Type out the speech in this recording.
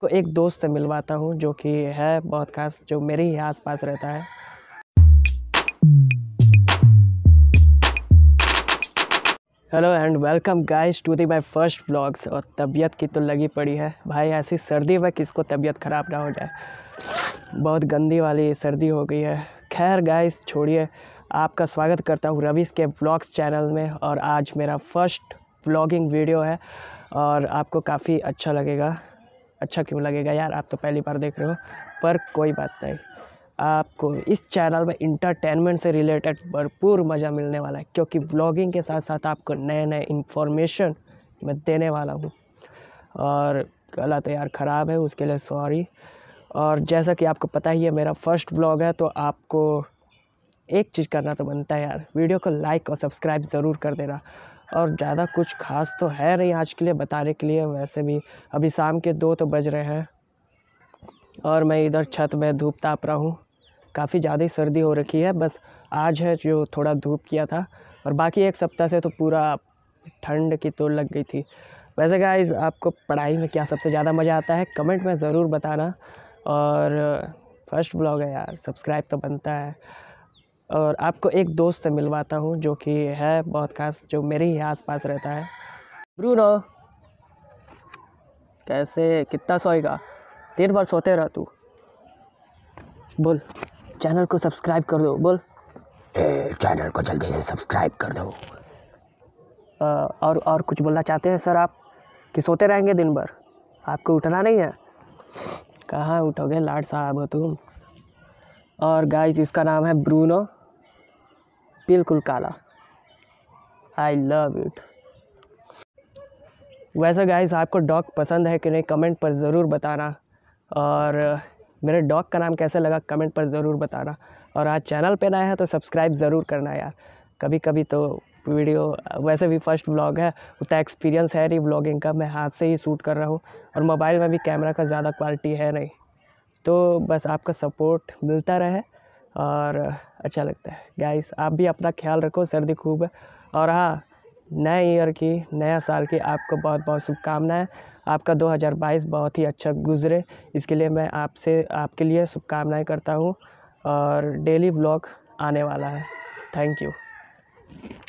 को एक दोस्त से मिलवाता हूँ जो कि है बहुत खास जो मेरे ही आस पास रहता है hello and welcome guys to the my first blogs और तबीयत की तो लगी पड़ी है भाई ऐसी सर्दी में किसको तबीयत ख़राब ना हो जाए बहुत गंदी वाली सर्दी हो गई है खैर गाइस छोड़िए आपका स्वागत करता हूँ रवीश के ब्लॉग्स चैनल में और आज मेरा फर्स्ट ब्लॉगिंग वीडियो है और आपको काफ़ी अच्छा लगेगा अच्छा क्यों लगेगा यार आप तो पहली बार देख रहे हो पर कोई बात नहीं आपको इस चैनल में इंटरटेनमेंट से रिलेटेड भरपूर मज़ा मिलने वाला है क्योंकि ब्लॉगिंग के साथ साथ आपको नए नए इन्फॉर्मेशन मैं देने वाला हूँ और गला तो यार ख़राब है उसके लिए सॉरी और जैसा कि आपको पता ही है मेरा फर्स्ट ब्लॉग है तो आपको एक चीज़ करना तो बनता है यार वीडियो को लाइक और सब्सक्राइब ज़रूर कर देना और ज़्यादा कुछ खास तो है नहीं आज के लिए बताने के लिए वैसे भी अभी शाम के दो तो बज रहे हैं और मैं इधर छत में धूप ताप रहा हूँ काफ़ी ज़्यादा ही सर्दी हो रखी है बस आज है जो थोड़ा धूप किया था और बाकी एक सप्ताह से तो पूरा ठंड की तो लग गई थी वैसे गाइज आपको पढ़ाई में क्या सबसे ज़्यादा मज़ा आता है कमेंट में ज़रूर बताना और फर्स्ट ब्लॉग है यार सब्सक्राइब तो बनता है और आपको एक दोस्त से मिलवाता हूँ जो कि है बहुत खास जो मेरे ही आस पास रहता है ब्रूनो कैसे कितना सोएगा तीन भर सोते रह तू बोल चैनल को सब्सक्राइब कर दो बोल चैनल को जल्दी से सब्सक्राइब कर दो आ, और और कुछ बोलना चाहते हैं सर आप कि सोते रहेंगे दिन भर आपको उठना नहीं है कहाँ उठोगे लाड साहब हो तुम और गाइस इसका नाम है ब्रूनो बिल्कुल काला आई लव इट वैसे गाइस आपको डॉग पसंद है कि नहीं कमेंट पर ज़रूर बताना और मेरे डॉग का नाम कैसे लगा कमेंट पर ज़रूर बताना और आज चैनल पे नया है तो सब्सक्राइब ज़रूर करना यार कभी कभी तो वीडियो वैसे भी फ़र्स्ट व्लॉग है उतना एक्सपीरियंस है नहीं व्लॉगिंग का मैं हाथ से ही शूट कर रहा हूँ और मोबाइल में भी कैमरा का ज़्यादा क्वालिटी है नहीं तो बस आपका सपोर्ट मिलता रहे और अच्छा लगता है गाइस आप भी अपना ख्याल रखो सर्दी खूब है और हाँ नए ईयर की नया साल की आपको बहुत बहुत शुभकामनाएं आपका 2022 बहुत ही अच्छा गुजरे इसके लिए मैं आपसे आपके लिए शुभकामनाएं करता हूँ और डेली ब्लॉग आने वाला है थैंक यू